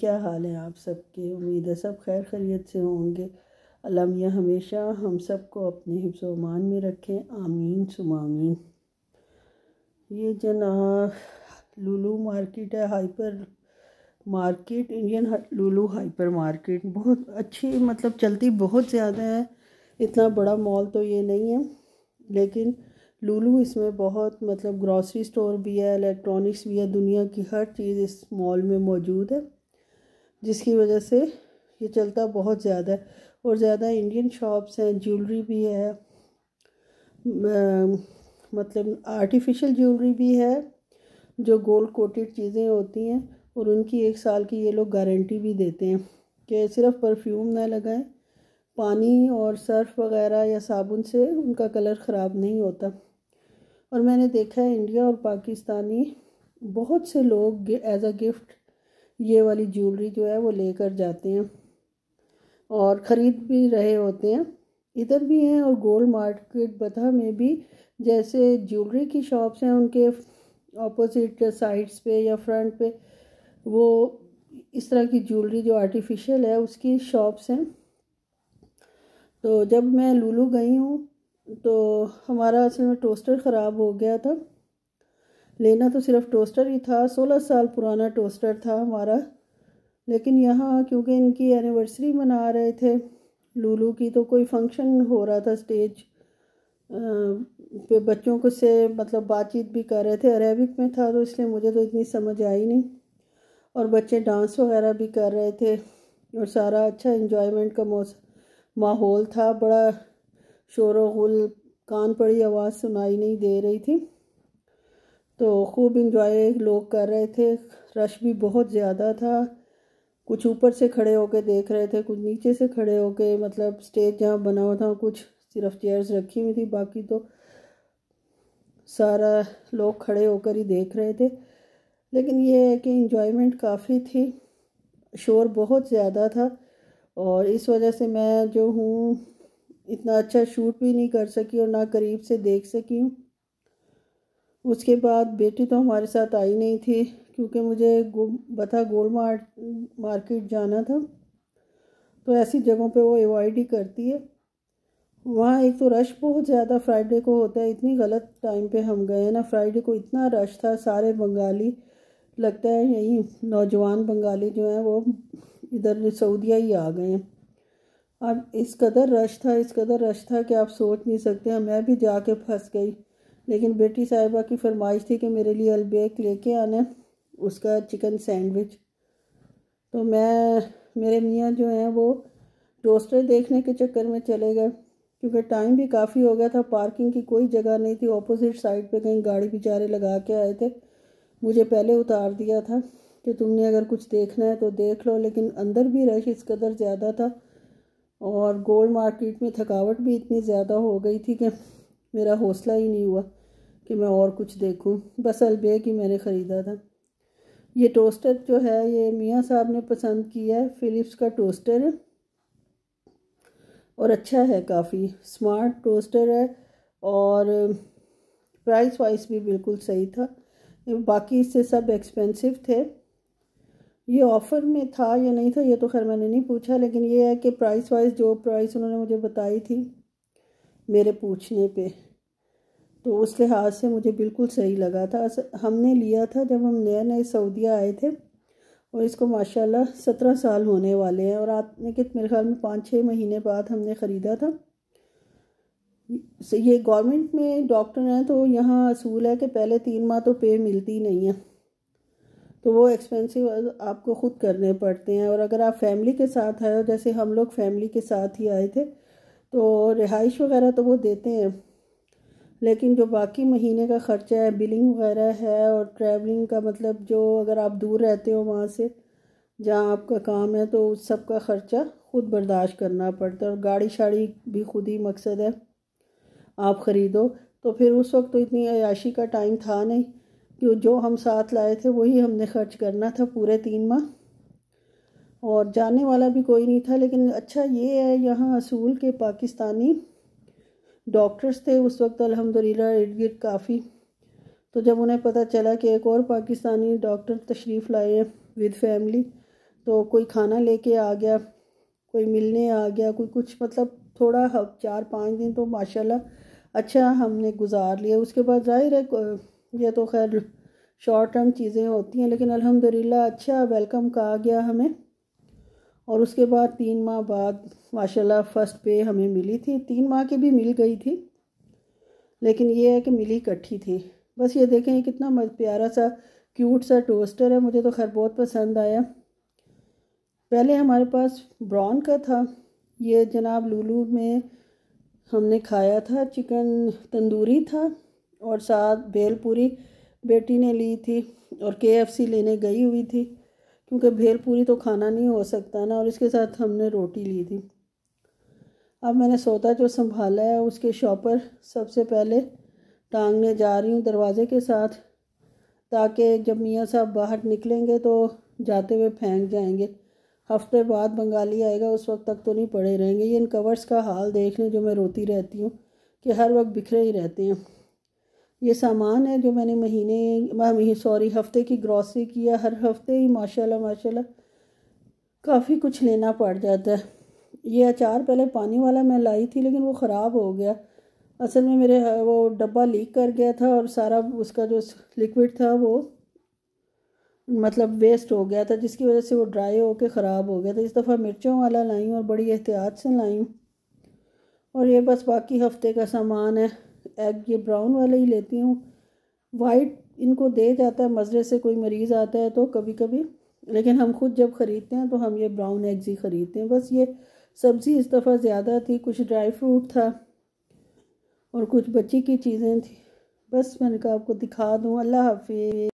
क्या हाल है आप सबके उम्मीद है सब खैर खैरियत से होंगे अल्लाह मियाँ हमेशा हम सब को अपने हिफ्स में रखें आमीन सुमामीन ये जना लुलू मार्केट है hypermarket Indian Lulu hypermarket बहुत अच्छी मतलब चलती बहुत ज़्यादा है इतना बड़ा मॉल तो ये नहीं है लेकिन लुलू इसमें बहुत मतलब ग्रॉसरी स्टोर भी है इलेक्ट्रॉनिक्स भी है दुनिया की हर चीज़ इस मॉल में मौजूद है जिसकी वजह से ये चलता बहुत ज़्यादा है और ज़्यादा इंडियन शॉप्स हैं ज्वेलरी भी है मतलब आर्टिफिशियल ज्वेलरी भी है जो गोल्ड कोटेड चीज़ें होती हैं और उनकी एक साल की ये लोग गारंटी भी देते हैं कि सिर्फ परफ्यूम ना लगाएं पानी और सर्फ वगैरह या साबुन से उनका कलर ख़राब नहीं होता और मैंने देखा है इंडिया और पाकिस्तानी बहुत से लोग एज अ गिफ्ट ये वाली ज्वेलरी जो है वो लेकर जाते हैं और ख़रीद भी रहे होते हैं इधर भी हैं और गोल्ड मार्केट बथा में भी जैसे ज्वेलरी की शॉप्स हैं उनके ऑपोजिट साइड्स पे या फ्रंट पे वो इस तरह की ज्वेलरी जो आर्टिफिशियल है उसकी शॉप्स हैं तो जब मैं लूलू गई हूँ तो हमारा असल में टोस्टर ख़राब हो गया था लेना तो सिर्फ टोस्टर ही था सोलह साल पुराना टोस्टर था हमारा लेकिन यहाँ क्योंकि इनकी एनिवर्सरी मना रहे थे लूलू की तो कोई फंक्शन हो रहा था स्टेज पे बच्चों को से मतलब बातचीत भी कर रहे थे अरेबिक में था तो इसलिए मुझे तो इतनी समझ आई नहीं और बच्चे डांस वगैरह भी कर रहे थे और सारा अच्छा इन्जॉयमेंट का माहौल था बड़ा शोर गुल कान पड़ी आवाज़ सुनाई नहीं दे रही थी तो खूब इंजॉय लोग कर रहे थे रश भी बहुत ज़्यादा था कुछ ऊपर से खड़े होके देख रहे थे कुछ नीचे से खड़े होके मतलब स्टेज जहाँ बना हुआ था कुछ सिर्फ चेयर्स रखी हुई थी बाकी तो सारा लोग खड़े होकर ही देख रहे थे लेकिन ये है कि इंजॉयमेंट काफ़ी थी शोर बहुत ज़्यादा था और इस वजह से मैं जो हूँ इतना अच्छा शूट भी नहीं कर सकी और ना करीब से देख सकी हूँ उसके बाद बेटी तो हमारे साथ आई नहीं थी क्योंकि मुझे गो, बता गोल मार मार्केट जाना था तो ऐसी जगहों पे वो एवॉइड ही करती है वहाँ एक तो रश बहुत ज़्यादा फ्राइडे को होता है इतनी गलत टाइम पे हम गए ना फ्राइडे को इतना रश था सारे बंगाली लगता है यही नौजवान बंगाली जो हैं वो इधर सऊदिया ही आ गए हैं अब इस कदर रश था इस कदर रश था कि आप सोच नहीं सकते मैं भी जाके फंस गई लेकिन बेटी साहिबा की फरमाइश थी कि मेरे लिए अलबेक लेके आना उसका चिकन सैंडविच तो मैं मेरे मियाँ जो हैं वो टोस्टर देखने के चक्कर में चले गए क्योंकि टाइम भी काफ़ी हो गया था पार्किंग की कोई जगह नहीं थी ऑपोजिट साइड पे कहीं गाड़ी बेचारे लगा के आए थे मुझे पहले उतार दिया था कि तुमने अगर कुछ देखना है तो देख लो लेकिन अंदर भी रश इस कदर ज़्यादा था और गोल्ड मार्केट में थकावट भी इतनी ज़्यादा हो गई थी कि मेरा हौसला ही नहीं हुआ कि मैं और कुछ देखूं बस अलबेग ही मैंने ख़रीदा था ये टोस्टर जो है ये मियाँ साहब ने पसंद किया है फ़िलिप्स का टोस्टर है और अच्छा है काफ़ी स्मार्ट टोस्टर है और प्राइस वाइस भी बिल्कुल सही था बाकी इससे सब एक्सपेंसिव थे ये ऑफ़र में था या नहीं था ये तो खैर मैंने नहीं पूछा लेकिन ये है कि प्राइस वाइज जो प्राइस उन्होंने मुझे बताई थी मेरे पूछने पे तो उस लिहाज से मुझे बिल्कुल सही लगा था हमने लिया था जब हम नए नए सऊदिया आए थे और इसको माशाल्लाह सत्रह साल होने वाले हैं और आपने कित मेरे ख्याल में पाँच छः महीने बाद हमने ख़रीदा था ये गवर्नमेंट में डॉक्टर हैं तो यहाँ असूल है कि पहले तीन माह तो पे मिलती नहीं है तो वो एक्सपेंसिव आपको ख़ुद करने पड़ते हैं और अगर आप फैमिली के साथ आए हो जैसे हम लोग फैमिली के साथ ही आए थे तो रिहाइश वगैरह तो वो देते हैं लेकिन जो बाकी महीने का ख़र्चा है बिलिंग वगैरह है और ट्रैवलिंग का मतलब जो अगर आप दूर रहते हो वहाँ से जहाँ आपका काम है तो उस सब का ख़र्चा खुद बर्दाश्त करना पड़ता है और गाड़ी शाड़ी भी खुद ही मकसद है आप ख़रीदो तो फिर उस वक्त तो इतनी अयाशी का टाइम था नहीं कि जो हम साथ लाए थे वही हमने ख़र्च करना था पूरे तीन माह और जाने वाला भी कोई नहीं था लेकिन अच्छा ये है यहाँ असूल के पाकिस्तानी डॉक्टर्स थे उस वक्त अलहमदिल्ला इर्द गिर्द काफ़ी तो जब उन्हें पता चला कि एक और पाकिस्तानी डॉक्टर तशरीफ़ लाए हैं विद फैमिली तो कोई खाना लेके आ गया कोई मिलने आ गया कोई कुछ मतलब थोड़ा चार पाँच दिन तो माशाल्लाह अच्छा हमने गुजार लिया उसके बाद जाहिर है यह तो खैर शॉर्ट टर्म चीज़ें होती हैं लेकिन अलहमदिल्ला अच्छा वेलकम कहा गया हमें और उसके बाद तीन माह बाद माशाल्लाह फ़र्स्ट पे हमें मिली थी तीन माह की भी मिल गई थी लेकिन ये है कि मिली इकट्ठी थी बस ये देखें कितना प्यारा सा क्यूट सा टोस्टर है मुझे तो खैर बहुत पसंद आया पहले हमारे पास ब्राउन का था ये जनाब लूलू में हमने खाया था चिकन तंदूरी था और साथ भेलपूरी बेटी ने ली थी और के लेने गई हुई थी क्योंकि भेल पूरी तो खाना नहीं हो सकता ना और इसके साथ हमने रोटी ली थी अब मैंने सोता जो संभाला है उसके शॉपर सबसे पहले टांगने जा रही हूँ दरवाजे के साथ ताकि जब मियाँ साहब बाहर निकलेंगे तो जाते हुए फेंक जाएंगे हफ्ते बाद बंगाली आएगा उस वक्त तक तो नहीं पड़े रहेंगे ये इन कवर्स का हाल देख लें जो मैं रोती रहती हूँ कि हर वक्त बिखरे ही रहते हैं ये सामान है जो मैंने महीने सॉरी हफ्ते की ग्रॉसरी किया हर हफ्ते ही माशाल्लाह माशाल्लाह काफ़ी कुछ लेना पड़ जाता है ये अचार पहले पानी वाला मैं लाई थी लेकिन वो ख़राब हो गया असल में मेरे वो डब्बा लीक कर गया था और सारा उसका जो लिक्विड था वो मतलब वेस्ट हो गया था जिसकी वजह से वो ड्राई होकर ख़राब हो गया था इस दफ़ा मिर्चों वाला लाई और बड़ी एहतियात से लाई और ये बस बाकी हफ्ते का सामान है एग ये ब्राउन वाले ही लेती हूँ वाइट इनको दे जाता है मज़रे से कोई मरीज़ आता है तो कभी कभी लेकिन हम खुद जब ख़रीदते हैं तो हम ये ब्राउन एग्स ही ख़रीदते हैं बस ये सब्ज़ी इस दफ़ा ज़्यादा थी कुछ ड्राई फ्रूट था और कुछ बच्ची की चीज़ें थी बस मैंने कहा आपको दिखा दूँ अल्लाह हाफि